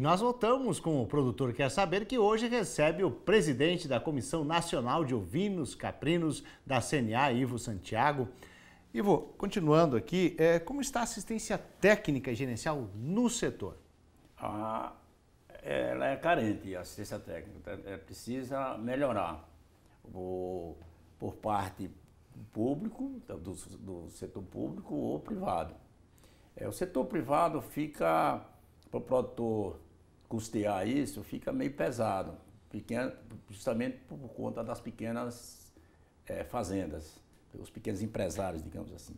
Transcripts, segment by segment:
nós voltamos com o Produtor Quer Saber, que hoje recebe o presidente da Comissão Nacional de Ovinos Caprinos da CNA, Ivo Santiago. Ivo, continuando aqui, é, como está a assistência técnica e gerencial no setor? Ah, ela é carente, a assistência técnica. É, precisa melhorar o, por parte público, então, do, do setor público ou privado. É, o setor privado fica para o produtor custear isso fica meio pesado, pequeno, justamente por conta das pequenas é, fazendas, os pequenos empresários, digamos assim.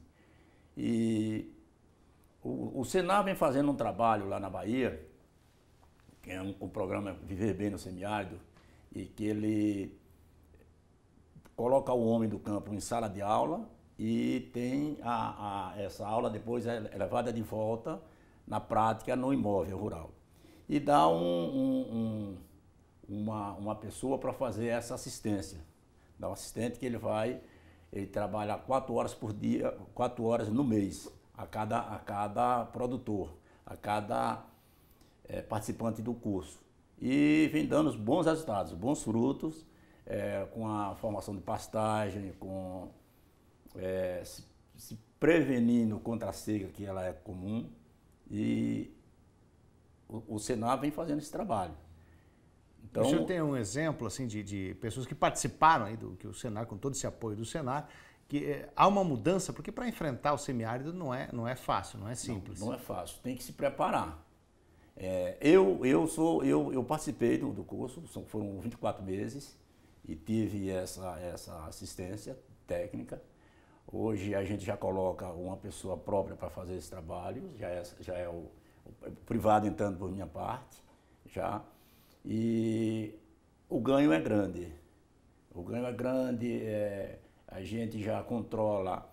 E o, o Senar vem fazendo um trabalho lá na Bahia, que é um, um programa Viver Bem no Semiárido, e que ele coloca o homem do campo em sala de aula e tem a, a, essa aula depois é levada de volta na prática no imóvel rural e dá um, um, um, uma, uma pessoa para fazer essa assistência. Dá um assistente que ele vai, ele trabalha quatro horas por dia, quatro horas no mês, a cada, a cada produtor, a cada é, participante do curso. E vem dando bons resultados, bons frutos, é, com a formação de pastagem, com é, se, se prevenindo contra a seca, que ela é comum, e o, o Senar vem fazendo esse trabalho. Então, o senhor então, tem um exemplo assim de, de pessoas que participaram aí do que o Senar, com todo esse apoio do Senar, que é, há uma mudança, porque para enfrentar o semiárido não é, não é fácil, não é simples. Não, não é fácil, tem que se preparar. É, eu, eu, sou, eu, eu participei do, do curso, são, foram 24 meses e tive essa, essa assistência técnica. Hoje a gente já coloca uma pessoa própria para fazer esse trabalho, já é, já é o, privado entrando por minha parte, já. E o ganho é grande. O ganho é grande, é, a gente já controla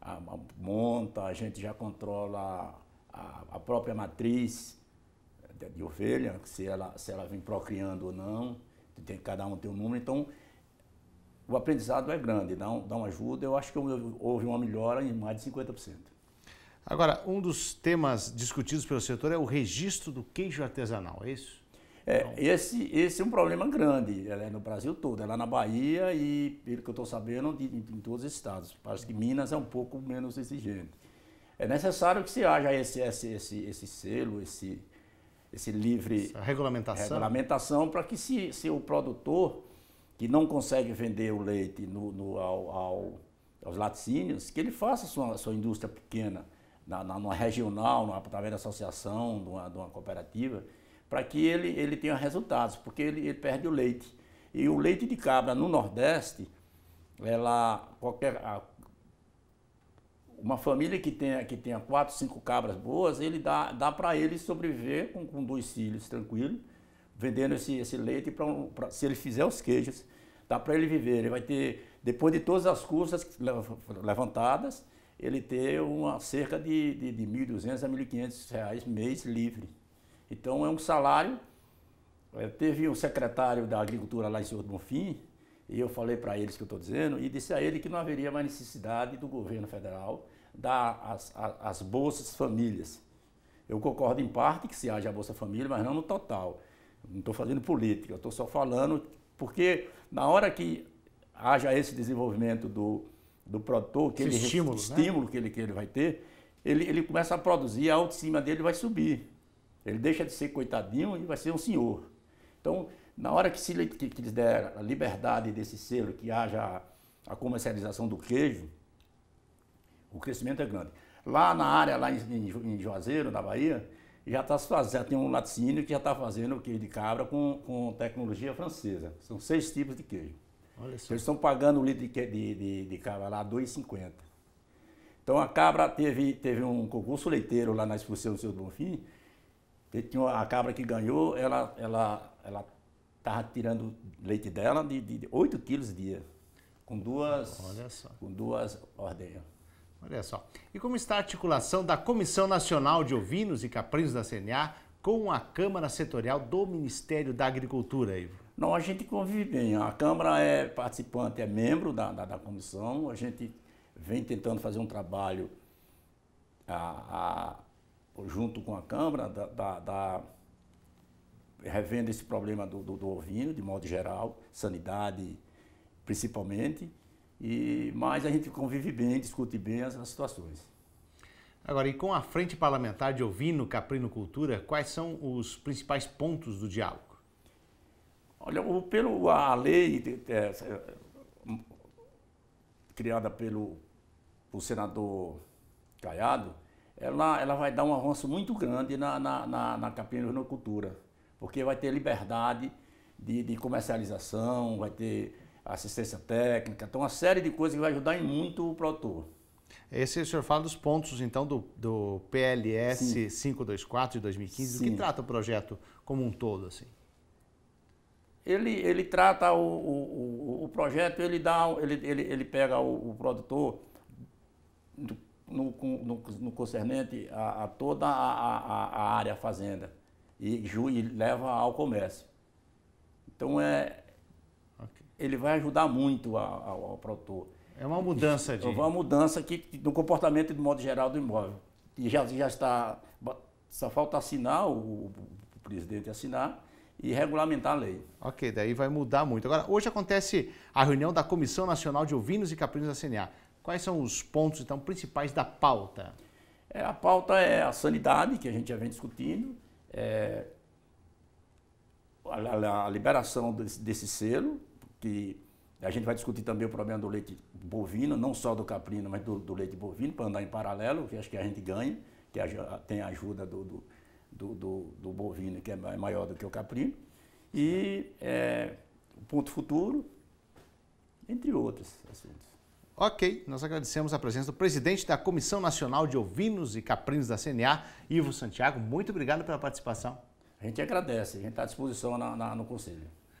a, a, monta, a gente já controla a, a própria matriz de, de, ovelha, se ela, se ela vem procriando ou não, tem, cada um tem um número. Então, o aprendizado é grande, dá, um, dá uma ajuda. Eu acho que houve uma melhora em mais de 50%. Agora, um dos temas discutidos pelo setor é o registro do queijo artesanal, é isso? É, esse, esse é um problema grande, ela é no Brasil todo, ela é na Bahia e, pelo que eu estou sabendo, em, em, todos os estados. Parece que Minas é um pouco menos exigente. É necessário que se haja esse, esse, esse, esse selo, esse, esse livre... Essa regulamentação. Regulamentação para que se, se o produtor que não consegue vender o leite no, no ao, ao, aos laticínios, que ele faça a sua, a sua indústria pequena na, na, numa regional, numa, através da associação, de uma, de uma cooperativa, para que ele, ele tenha resultados, porque ele, ele, perde o leite. E o leite de cabra no Nordeste, ela, qualquer, a, uma família que tenha, que tenha quatro, cinco cabras boas, ele dá, dá para ele sobreviver com, com dois filhos tranquilo, vendendo esse, esse leite, pra, pra, se ele fizer os queijos, dá para ele viver. Ele vai ter, depois de todas as custas levantadas, ele ter uma cerca de, de, de 1.200 a 1.500 reais mês livre. Então é um salário. É, teve um secretário da Agricultura lá em Senhor do Bonfim, e eu falei para eles que eu estou dizendo, e disse a ele que não haveria mais necessidade do governo federal dar as, as, as bolsas famílias. Eu concordo em parte que se haja a Bolsa Família, mas não no total. Não estou fazendo política, estou só falando, porque na hora que haja esse desenvolvimento do, do produtor, que ele, estímulo, estímulo né? que, ele, que ele vai ter, ele, ele começa a produzir, a autoestima dele vai subir. Ele deixa de ser coitadinho e vai ser um senhor. Então, na hora que, se, que, que lhes der a liberdade desse selo, que haja a comercialização do queijo, o crescimento é grande. Lá na área, lá em, em Juazeiro, na Bahia, já, tá, já tem um laticínio que já está fazendo o queijo de cabra com, com tecnologia francesa. São seis tipos de queijo. Eles estão pagando o litro de, de, de, de cabra lá R$ 2,50. Então a cabra teve, teve um concurso leiteiro lá na expulsão do seu Bonfim. Tinha a cabra que ganhou, ela ela ela tirando leite dela de, de, de 8 quilos dia, com duas Olha só. com duas ordens. Olha só. E como está a articulação da Comissão Nacional de Ovinos e Caprinos da CNA com a Câmara Setorial do Ministério da Agricultura, Ivo? Não, a gente convive bem. A Câmara é participante, é membro da, da, da comissão. A gente vem tentando fazer um trabalho a, a, junto com a Câmara, da, da, da revendo esse problema do, do, do, ovino, de modo geral, sanidade principalmente. E, mas a gente convive bem, discute bem as, as situações. Agora, e com a Frente Parlamentar de Ovino Caprino Cultura, quais são os principais pontos do diálogo? Olha, o, pelo, a lei é, criada pelo senador Caiado, ela, ela vai dar um avanço muito grande na, na, na, na capinocultura, porque vai ter liberdade de, de, comercialização, vai ter assistência técnica, então uma série de coisas que vai ajudar em muito o produtor. Esse o senhor fala dos pontos, então, do, do PLS Sim. 524 de 2015, Sim. que trata o projeto como um todo, assim? ele, ele trata o, o, o, projeto, ele, dá, ele, ele, ele pega o, o produtor no, no, no concernente a, a toda a, a, a, área fazenda e, e leva ao comércio. Então é, ele vai ajudar muito ao, ao produtor. É uma mudança de. É uma mudança aqui no comportamento do modo geral do imóvel. E já, já está. Só falta assinar, o, o presidente assinar, e regulamentar a lei. Ok, daí vai mudar muito. Agora, hoje acontece a reunião da Comissão Nacional de Ovinos e Caprinos da CNA. Quais são os pontos, então, principais da pauta? É, a pauta é a sanidade, que a gente já vem discutindo, é a, a, a liberação desse, desse selo, que a gente vai discutir também o problema do leite bovino, não só do caprino, mas do, do leite bovino, para andar em paralelo, que acho que a gente ganha, que a, tem a ajuda do, do, do, do, do bovino, que é maior do que o caprino, e é, o ponto futuro, entre outros assuntos. Ok, nós agradecemos a presença do presidente da Comissão Nacional de Ovinos e Caprinos da CNA, Ivo Santiago. Muito obrigado pela participação. A gente agradece, a gente está à disposição na, na, no Conselho.